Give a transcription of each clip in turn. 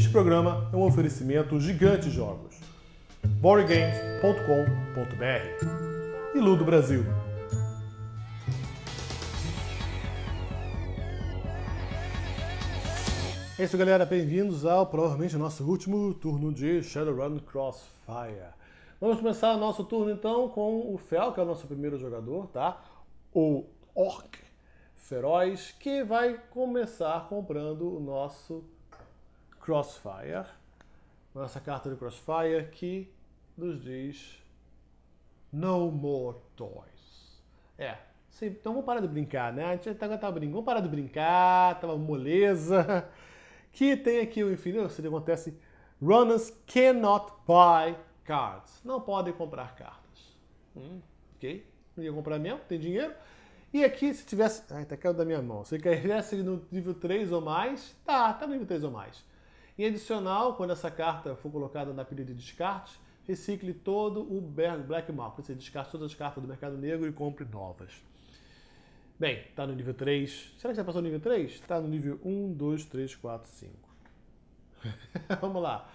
Este programa é um oferecimento gigante jogos. boardgames.com.br e Ludo Brasil. É isso, galera. Bem-vindos ao provavelmente nosso último turno de Shadowrun Crossfire. Vamos começar o nosso turno então com o Fel, que é o nosso primeiro jogador, tá? O Orc Feroz, que vai começar comprando o nosso Crossfire, nossa carta do Crossfire que nos diz No More Toys. É, sim, então vamos parar de brincar, né? A gente agora tá, tá brincando, vamos parar de brincar, tava tá moleza. Que tem aqui o infinito, se acontece, runners cannot buy cards. Não podem comprar cartas. Hum, ok? Não ia comprar mesmo, tem dinheiro. E aqui, se tivesse. Ai, tá caindo da minha mão. Se ele tivesse no nível 3 ou mais, tá, tá no nível 3 ou mais. Em adicional, quando essa carta for colocada na pilha de descarte, recicle todo o Black Market, você descarte todas as cartas do mercado negro e compre novas. Bem, está no nível 3. Será que já passou no nível 3? Está no nível 1, 2, 3, 4, 5. Vamos lá.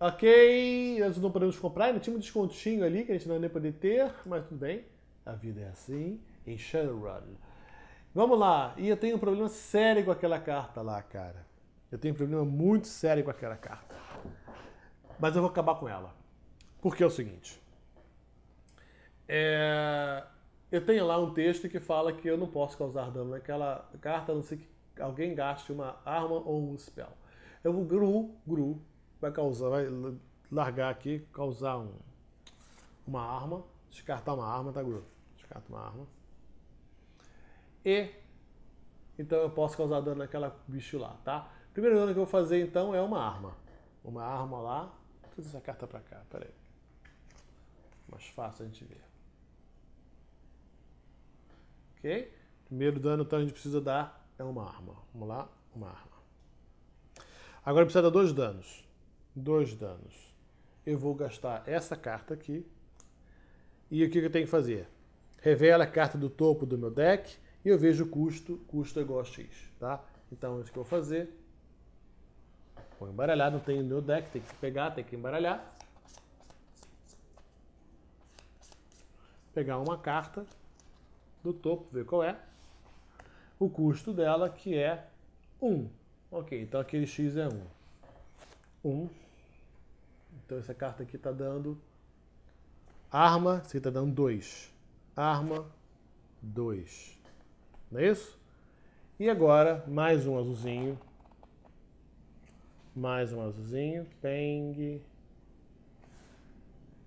Ok, nós não podemos comprar, ainda tinha um descontinho ali que a gente não ia poder ter, mas tudo bem. A vida é assim em Shadowrun. Vamos lá, e eu tenho um problema sério com aquela carta lá, cara. Eu tenho um problema muito sério com aquela carta. Mas eu vou acabar com ela. Porque é o seguinte. É... Eu tenho lá um texto que fala que eu não posso causar dano naquela carta, a não ser que alguém gaste uma arma ou um spell. Eu então, vou Gru, Gru, vai causar, vai largar aqui, causar um, uma arma, descartar uma arma, tá Gru? Descarta uma arma. E então eu posso causar dano naquela bicho lá, tá? Primeiro dano que eu vou fazer então é uma arma. Uma arma lá. Deixa essa carta é pra cá, peraí. Mais fácil a gente ver. Ok? Primeiro dano então a gente precisa dar é uma arma. Vamos lá, uma arma. Agora precisa dar dois danos. Dois danos. Eu vou gastar essa carta aqui. E o que eu tenho que fazer? Revela a carta do topo do meu deck e eu vejo o custo. Custo é igual a X, tá? Então, isso que eu vou fazer. Vou embaralhar, não tem meu deck, tem que pegar, tem que embaralhar. Pegar uma carta do topo, ver qual é. O custo dela, que é 1. Ok, então aquele X é 1. 1. Então essa carta aqui está dando arma, você está dando 2. Arma, 2. Não é isso? E agora, mais um azulzinho mais um azulzinho. Peng.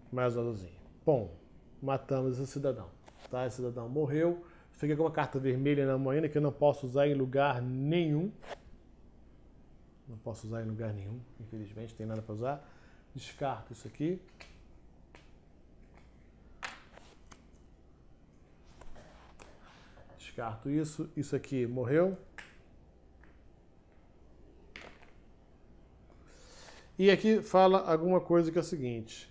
Mais um azulzinho. Bom, matamos esse cidadão. Tá? Esse cidadão morreu. Fiquei com uma carta vermelha na moeda que eu não posso usar em lugar nenhum. Não posso usar em lugar nenhum, infelizmente, não tem nada para usar. Descarto isso aqui. Descarto isso. Isso aqui morreu. E aqui fala alguma coisa que é o seguinte.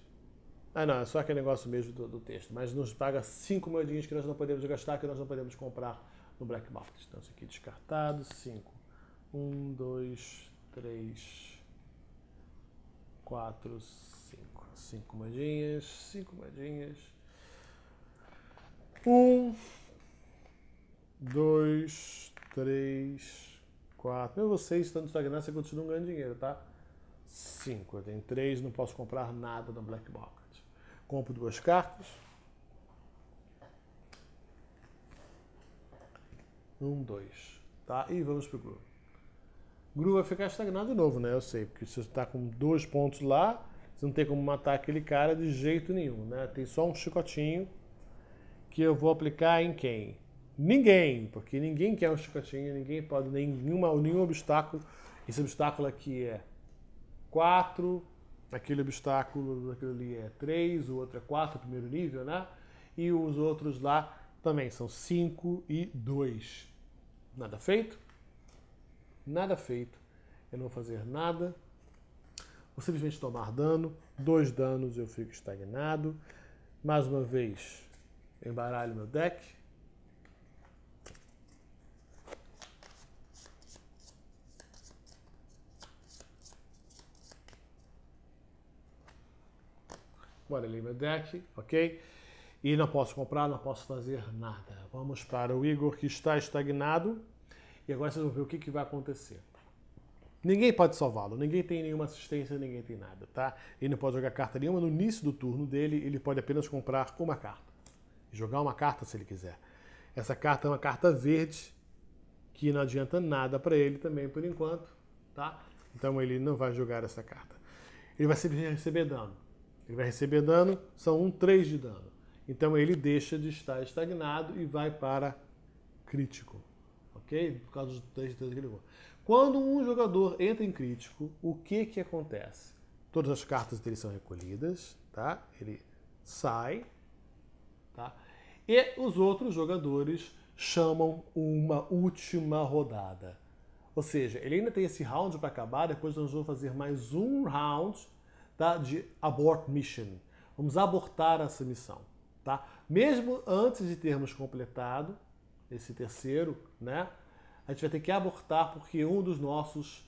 Ah, não, é só aquele negócio mesmo do, do texto. Mas nos paga 5 moedinhas que nós não podemos gastar, que nós não podemos comprar no black market. Então, isso aqui descartado, 5. 1, 2, 3, 4, 5. 5 moedinhas, 5 moedinhas. 1, 2, 3, 4. Mesmo vocês estando estagnados, Instagram, você continua ganhando dinheiro, tá? 5. Eu tenho 3, não posso comprar nada no black market. Compro duas cartas. 1, 2. Tá? E vamos pro Gru. Gru vai ficar estagnado de novo, né? Eu sei, porque se você está com dois pontos lá, você não tem como matar aquele cara de jeito nenhum, né? Tem só um chicotinho que eu vou aplicar em quem? Ninguém, porque ninguém quer um chicotinho, ninguém pode, nenhuma, nenhum obstáculo. Esse obstáculo aqui é 4, aquele obstáculo, aquilo ali é 3, o outro é 4, o primeiro nível, né? E os outros lá também são 5 e 2. Nada feito? Nada feito. Eu não vou fazer nada. Vou simplesmente tomar dano. Dois danos eu fico estagnado. Mais uma vez, embaralho meu deck. Guarelli meu deck, ok? E não posso comprar, não posso fazer nada. Vamos para o Igor que está estagnado. E agora vocês vão ver o que, que vai acontecer. Ninguém pode salvá-lo, ninguém tem nenhuma assistência, ninguém tem nada, tá? Ele não pode jogar carta nenhuma no início do turno dele, ele pode apenas comprar uma carta. Jogar uma carta se ele quiser. Essa carta é uma carta verde, que não adianta nada para ele também por enquanto, tá? Então ele não vai jogar essa carta. Ele vai sempre receber dano. Ele vai receber dano, são um 3 de dano. Então ele deixa de estar estagnado e vai para crítico. Ok? Por causa dos 3 de dano que ele levou. Quando um jogador entra em crítico, o que que acontece? Todas as cartas dele são recolhidas, tá? Ele sai, tá? E os outros jogadores chamam uma última rodada. Ou seja, ele ainda tem esse round para acabar, depois nós vamos fazer mais um round tá? de abort mission. Vamos abortar essa missão. Tá? Mesmo antes de termos completado esse terceiro, né? a gente vai ter que abortar porque um dos nossos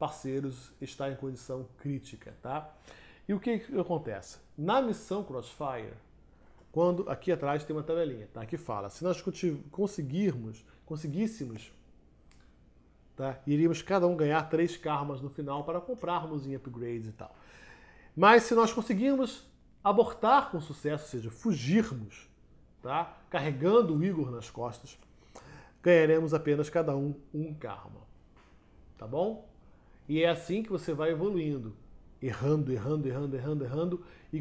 parceiros está em condição crítica. Tá? E o que, que acontece? Na missão Crossfire, quando aqui atrás tem uma tabelinha, tá? Que fala, se nós conseguirmos, conseguíssemos, tá? Iríamos cada um ganhar três karmas no final para comprarmos em upgrades e tal. Mas se nós conseguirmos abortar com sucesso, ou seja, fugirmos, tá? carregando o Igor nas costas, ganharemos apenas cada um um karma. Tá bom? E é assim que você vai evoluindo, errando, errando, errando, errando, errando, e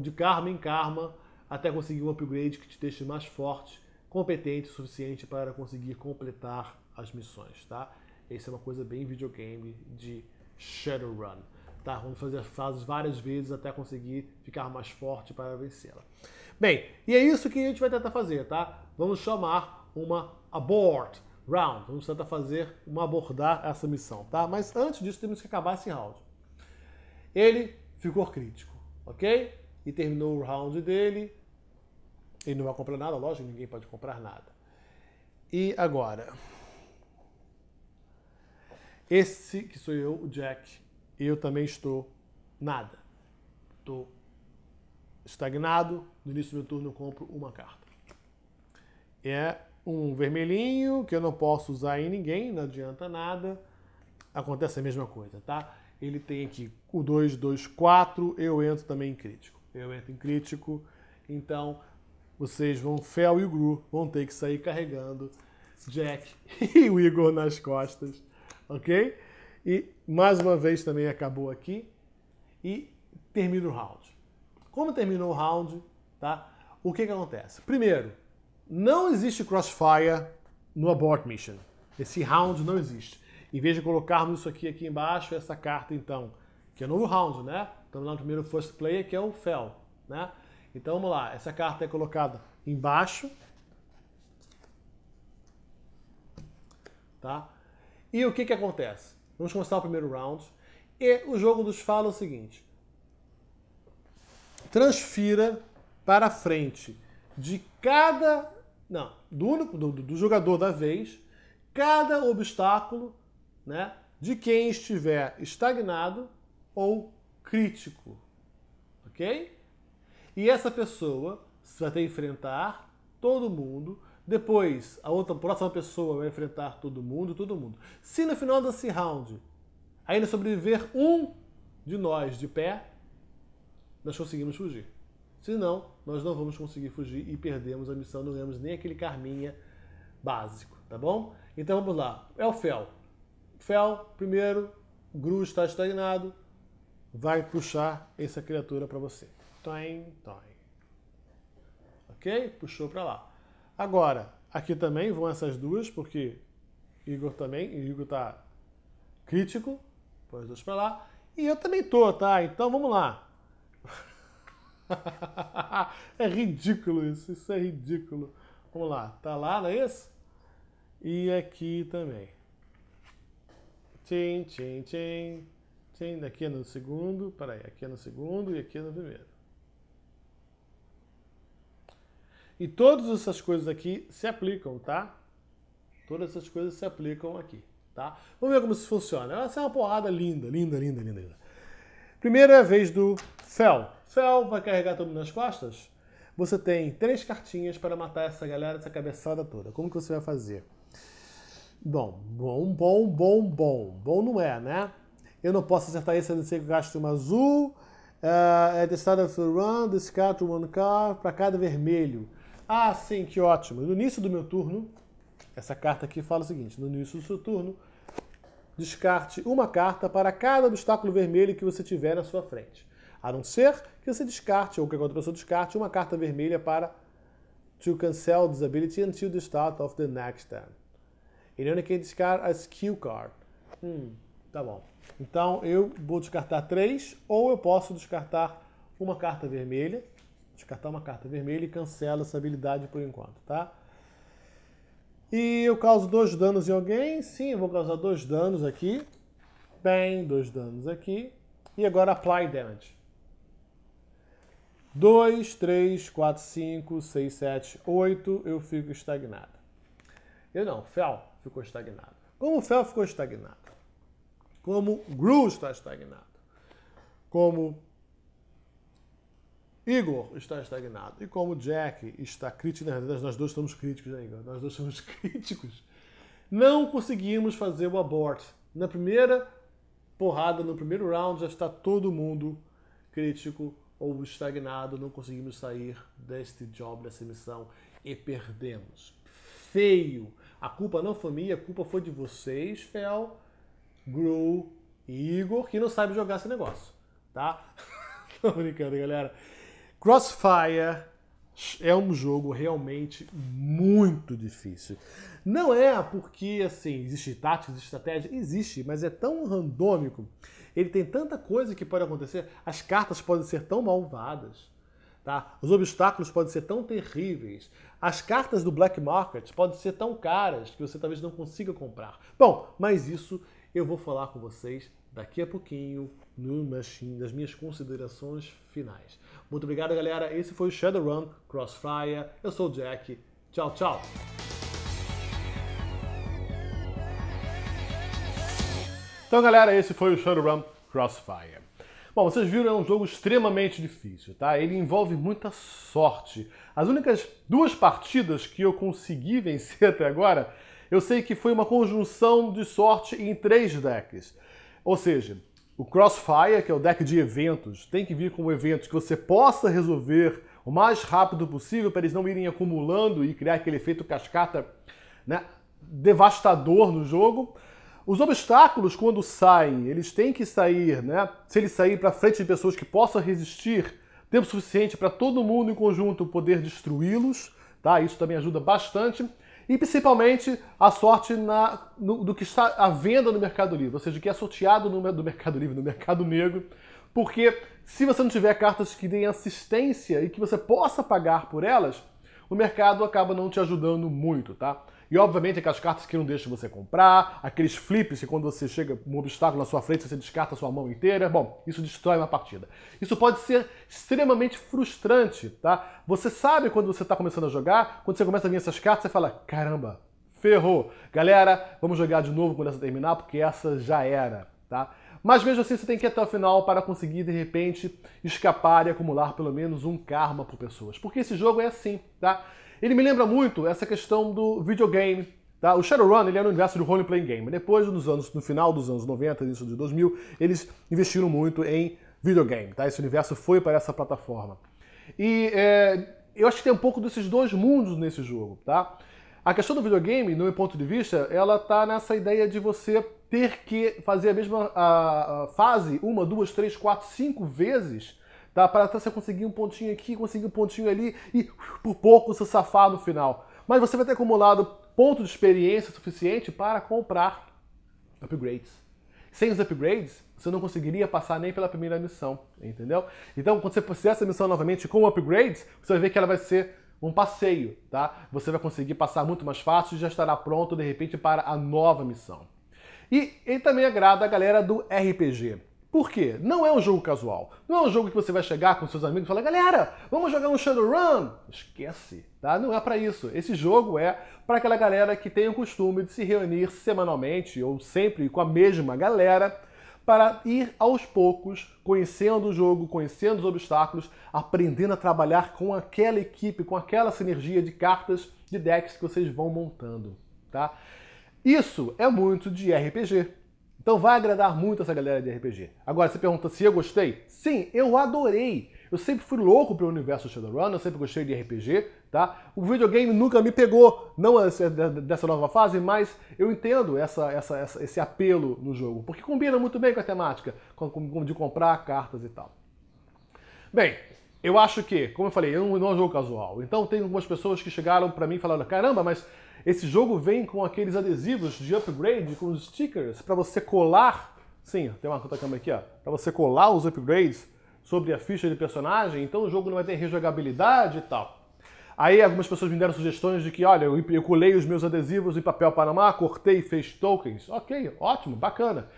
de karma em karma, até conseguir um upgrade que te deixe mais forte, competente o suficiente para conseguir completar as missões, tá? Isso é uma coisa bem videogame de Shadowrun. Tá? Vamos fazer as frases várias vezes até conseguir ficar mais forte para vencê-la. Bem, e é isso que a gente vai tentar fazer, tá? Vamos chamar uma abort round. Vamos tentar fazer uma abordar essa missão, tá? Mas antes disso, temos que acabar esse round. Ele ficou crítico, ok? E terminou o round dele. Ele não vai comprar nada, lógico, ninguém pode comprar nada. E agora? Esse que sou eu, o Jack, eu também estou nada. Estou estagnado, no início do meu turno eu compro uma carta. É um vermelhinho que eu não posso usar em ninguém, não adianta nada. Acontece a mesma coisa, tá? Ele tem aqui o 2, 2, 4, eu entro também em crítico. Eu entro em crítico, então vocês vão, Fel e o Gru, vão ter que sair carregando Jack e o Igor nas costas, ok? E mais uma vez também acabou aqui. E termina o round. Como terminou o round, tá? O que, que acontece? Primeiro, não existe crossfire no abort mission. Esse round não existe. Em vez de colocarmos isso aqui aqui embaixo, essa carta então, que é novo round, né? Estamos lá no primeiro first player, que é o fell, né? Então vamos lá, essa carta é colocada embaixo, tá? E o que que acontece? Vamos começar o primeiro round. E o jogo nos fala o seguinte: transfira para frente de cada. Não, do único do, do jogador da vez, cada obstáculo né, de quem estiver estagnado ou crítico. Ok? E essa pessoa vai ter que enfrentar todo mundo depois, a outra próxima pessoa vai enfrentar todo mundo, todo mundo. Se no final desse round ainda sobreviver um de nós de pé, nós conseguimos fugir. Se não, nós não vamos conseguir fugir e perdemos a missão, não ganhamos nem aquele carminha básico, tá bom? Então vamos lá. É o Fel. Fel, primeiro, Gru está estagnado, vai puxar essa criatura para você. Toim, toim. Ok? Puxou para lá. Agora, aqui também vão essas duas, porque Igor também, Igor tá crítico, põe as duas para lá. E eu também tô, tá? Então vamos lá. é ridículo isso, isso é ridículo. Vamos lá, tá lá, não é isso? E aqui também. Tchim, tchim, tchim. Tchim, daqui é no segundo, peraí, aqui é no segundo e aqui é no primeiro. E todas essas coisas aqui se aplicam, tá? Todas essas coisas se aplicam aqui, tá? Vamos ver como isso funciona. Essa é uma porrada linda, linda, linda, linda. linda. Primeiro é a vez do Fel. Fel vai carregar todo mundo nas costas? Você tem três cartinhas para matar essa galera, essa cabeçada toda. Como que você vai fazer? Bom, bom, bom, bom, bom. Bom não é, né? Eu não posso acertar isso a não ser que eu gaste uma azul. Uh, é, at é the start of the run, discard one card para cada vermelho. Ah, sim, que ótimo. No início do meu turno, essa carta aqui fala o seguinte: no início do seu turno, descarte uma carta para cada obstáculo vermelho que você tiver na sua frente. A não ser que você descarte, ou que a outra pessoa descarte, uma carta vermelha para to cancel this until the start of the next turn. Ele ainda quer descartar a skill card. Hum, tá bom. Então eu vou descartar três, ou eu posso descartar uma carta vermelha descartar uma carta vermelha e cancela essa habilidade por enquanto, tá? E eu causo dois danos em alguém? Sim, eu vou causar dois danos aqui. Bem, dois danos aqui. E agora apply damage. 2, 3, 4, 5, 6, 7, 8, eu fico estagnado. Eu não, o Fel ficou estagnado. Como o Fel ficou estagnado? Como o Gru está estagnado? Como Igor está estagnado. E como Jack está crítico, na verdade nós dois estamos críticos, né, Igor? Nós dois somos críticos. Não conseguimos fazer o aborto Na primeira porrada, no primeiro round, já está todo mundo crítico ou estagnado. Não conseguimos sair deste job, dessa missão e perdemos. Feio. A culpa não foi minha, a culpa foi de vocês, Fel, Gru e Igor, que não sabe jogar esse negócio. Tá? Tô brincando, galera. Crossfire é um jogo realmente muito difícil. Não é porque, assim, existe tática, existe estratégia, existe, mas é tão randômico. Ele tem tanta coisa que pode acontecer, as cartas podem ser tão malvadas. Tá? Os obstáculos podem ser tão terríveis. As cartas do black market podem ser tão caras que você talvez não consiga comprar. Bom, mas isso eu vou falar com vocês daqui a pouquinho numa, nas assim, minhas considerações finais. Muito obrigado, galera. Esse foi o Shadowrun Crossfire. Eu sou o Jack. Tchau, tchau. Então, galera, esse foi o Shadowrun Crossfire. Bom, vocês viram, é um jogo extremamente difícil, tá? Ele envolve muita sorte. As únicas duas partidas que eu consegui vencer até agora eu sei que foi uma conjunção de sorte em três decks. Ou seja, o Crossfire, que é o deck de eventos, tem que vir com eventos que você possa resolver o mais rápido possível para eles não irem acumulando e criar aquele efeito cascata né, devastador no jogo. Os obstáculos, quando saem, eles têm que sair, né? Se eles saírem para frente de pessoas que possam resistir, tempo suficiente para todo mundo em conjunto poder destruí-los, tá? Isso também ajuda bastante. E principalmente a sorte na, no, do que está à venda no Mercado Livre, ou seja, o que é sorteado no, do Mercado Livre, no Mercado Negro, porque se você não tiver cartas que deem assistência e que você possa pagar por elas, o mercado acaba não te ajudando muito, tá? E obviamente aquelas cartas que não deixam você comprar, aqueles flips que quando você chega um obstáculo na sua frente, você descarta a sua mão inteira. Bom, isso destrói uma partida. Isso pode ser extremamente frustrante, tá? Você sabe quando você está começando a jogar, quando você começa a vir essas cartas, você fala: "Caramba, ferrou. Galera, vamos jogar de novo quando essa terminar, porque essa já era, tá? Mas mesmo assim, você tem que ir até o final para conseguir, de repente, escapar e acumular pelo menos um karma por pessoas. Porque esse jogo é assim, tá? Ele me lembra muito essa questão do videogame. Tá? O Shadowrun ele era um universo de role-playing game. Depois, nos anos, no final dos anos 90, início de 2000, eles investiram muito em videogame. Tá? Esse universo foi para essa plataforma. E é, eu acho que tem um pouco desses dois mundos nesse jogo. Tá? A questão do videogame, no meu ponto de vista, ela tá nessa ideia de você ter que fazer a mesma a, a fase uma, duas, três, quatro, cinco vezes Dá para até você conseguir um pontinho aqui, conseguir um pontinho ali e por pouco se safar no final. Mas você vai ter acumulado ponto de experiência suficiente para comprar upgrades. Sem os upgrades, você não conseguiria passar nem pela primeira missão, entendeu? Então, quando você fizer essa missão novamente com upgrades, você vai ver que ela vai ser um passeio, tá? Você vai conseguir passar muito mais fácil e já estará pronto, de repente, para a nova missão. E ele também agrada a galera do RPG. Por quê? Não é um jogo casual. Não é um jogo que você vai chegar com seus amigos e falar: "Galera, vamos jogar um Shadowrun". Esquece, tá? Não é para isso. Esse jogo é para aquela galera que tem o costume de se reunir semanalmente ou sempre com a mesma galera para ir aos poucos conhecendo o jogo, conhecendo os obstáculos, aprendendo a trabalhar com aquela equipe, com aquela sinergia de cartas, de decks que vocês vão montando, tá? Isso é muito de RPG. Então vai agradar muito essa galera de RPG. Agora, você pergunta se eu gostei? Sim, eu adorei. Eu sempre fui louco pelo universo Shadowrun, eu sempre gostei de RPG, tá? O videogame nunca me pegou, não é é dessa nova fase, mas eu entendo essa, essa, essa, esse apelo no jogo, porque combina muito bem com a temática, de comprar cartas e tal. Bem, eu acho que, como eu falei, eu não, não é um jogo casual. Então tem algumas pessoas que chegaram para mim e falaram: caramba, mas esse jogo vem com aqueles adesivos de upgrade, com os stickers, para você colar. Sim, tem uma conta câmera aqui, ó. Para você colar os upgrades sobre a ficha de personagem, então o jogo não vai ter rejogabilidade e tal. Aí algumas pessoas me deram sugestões de que, olha, eu, eu colei os meus adesivos em papel Panamá, cortei e fez tokens. Ok, ótimo, bacana.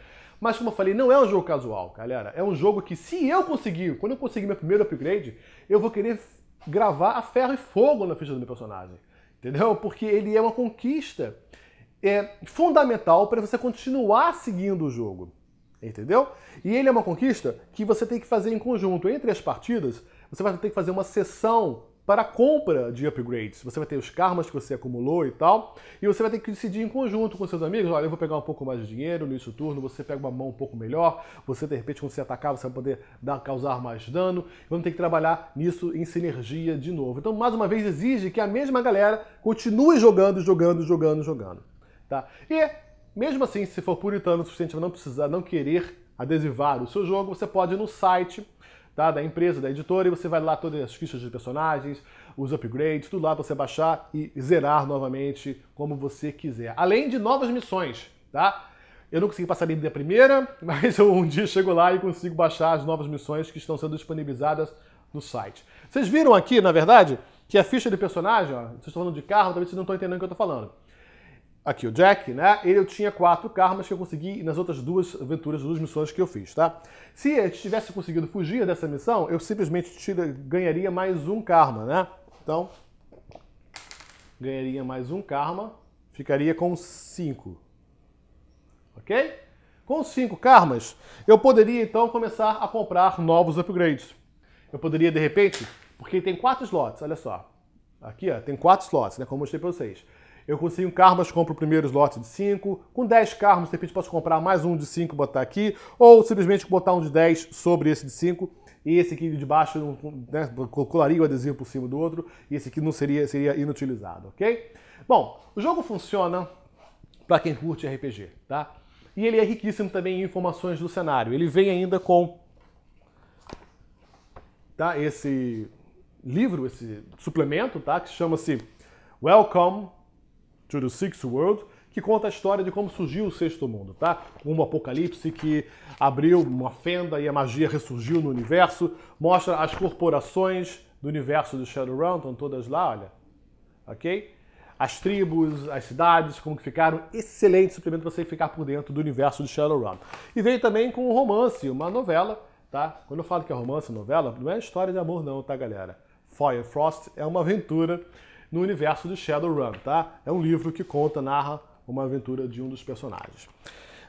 Mas como eu falei, não é um jogo casual, galera. É um jogo que se eu conseguir, quando eu conseguir meu primeiro upgrade, eu vou querer gravar a ferro e fogo na ficha do meu personagem. Entendeu? Porque ele é uma conquista é, fundamental para você continuar seguindo o jogo. Entendeu? E ele é uma conquista que você tem que fazer em conjunto. Entre as partidas, você vai ter que fazer uma sessão para a compra de upgrades. Você vai ter os karmas que você acumulou e tal, e você vai ter que decidir em conjunto com seus amigos, olha, eu vou pegar um pouco mais de dinheiro nesse turno, você pega uma mão um pouco melhor, você de repente quando você atacar você vai poder dar, causar mais dano, vamos ter que trabalhar nisso em sinergia de novo. Então, mais uma vez, exige que a mesma galera continue jogando, jogando, jogando, jogando. Tá? E, mesmo assim, se for puritano o suficiente para não precisar, não querer adesivar o seu jogo, você pode ir no site tá? da empresa, da editora, e você vai lá todas as fichas de personagens, os upgrades, tudo lá para você baixar e zerar novamente como você quiser. Além de novas missões, tá? Eu não consegui passar bem da primeira, mas eu um dia chego lá e consigo baixar as novas missões que estão sendo disponibilizadas no site. Vocês viram aqui, na verdade, que a ficha de personagem, ó, vocês estão falando de carro, talvez vocês não estão entendendo o que eu estou falando. Aqui, o Jack, né? Ele tinha quatro karmas que eu consegui nas outras duas aventuras, duas missões que eu fiz, tá? Se eu tivesse conseguido fugir dessa missão, eu simplesmente tira, ganharia mais um karma, né? Então, ganharia mais um karma, ficaria com cinco. Ok? Com cinco karmas, eu poderia então começar a comprar novos upgrades. Eu poderia, de repente, porque tem quatro slots, olha só. Aqui, ó, tem quatro slots, né? Como eu mostrei para vocês. Eu consigo um carro, mas compro o primeiro slot de 5. Com 10 carros, de repente posso comprar mais um de 5 botar aqui. Ou simplesmente botar um de 10 sobre esse de 5. E esse aqui de baixo, né, colaria o adesivo por cima do outro. E esse aqui não seria, seria inutilizado, ok? Bom, o jogo funciona para quem curte RPG, tá? E ele é riquíssimo também em informações do cenário. Ele vem ainda com tá, esse livro, esse suplemento, tá, que chama-se Welcome to the Sixth World, que conta a história de como surgiu o Sexto Mundo, tá? Um apocalipse que abriu uma fenda e a magia ressurgiu no universo, mostra as corporações do universo do Shadowrun, estão todas lá, olha, ok? As tribos, as cidades, como que ficaram, excelente suplemento para você ficar por dentro do universo do Shadowrun. E veio também com um romance, uma novela, tá? Quando eu falo que é romance, novela, não é história de amor não, tá, galera? Fire Frost é uma aventura no universo de Shadowrun, tá? É um livro que conta, narra uma aventura de um dos personagens.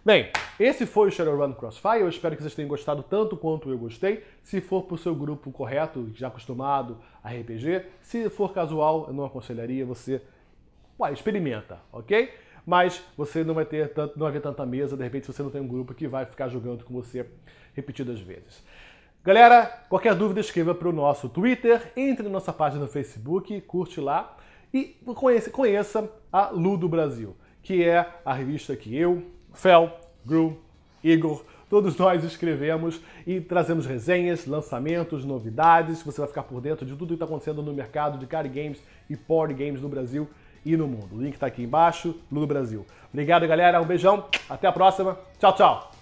Bem, esse foi o Shadowrun Crossfire. Eu espero que vocês tenham gostado tanto quanto eu gostei. Se for para o seu grupo correto, já acostumado a RPG, se for casual, eu não aconselharia você. Ué, experimenta, ok? Mas você não vai ter tanto, não vai ver tanta mesa, de repente, se você não tem um grupo que vai ficar jogando com você repetidas vezes. Galera, qualquer dúvida escreva para o nosso Twitter, entre na nossa página no Facebook, curte lá e conheça, conheça a Ludo Brasil, que é a revista que eu, Fel, Gru, Igor, todos nós escrevemos e trazemos resenhas, lançamentos, novidades. Você vai ficar por dentro de tudo que está acontecendo no mercado de card games e board games no Brasil e no mundo. O link está aqui embaixo, Ludo Brasil. Obrigado, galera. Um beijão. Até a próxima. Tchau, tchau.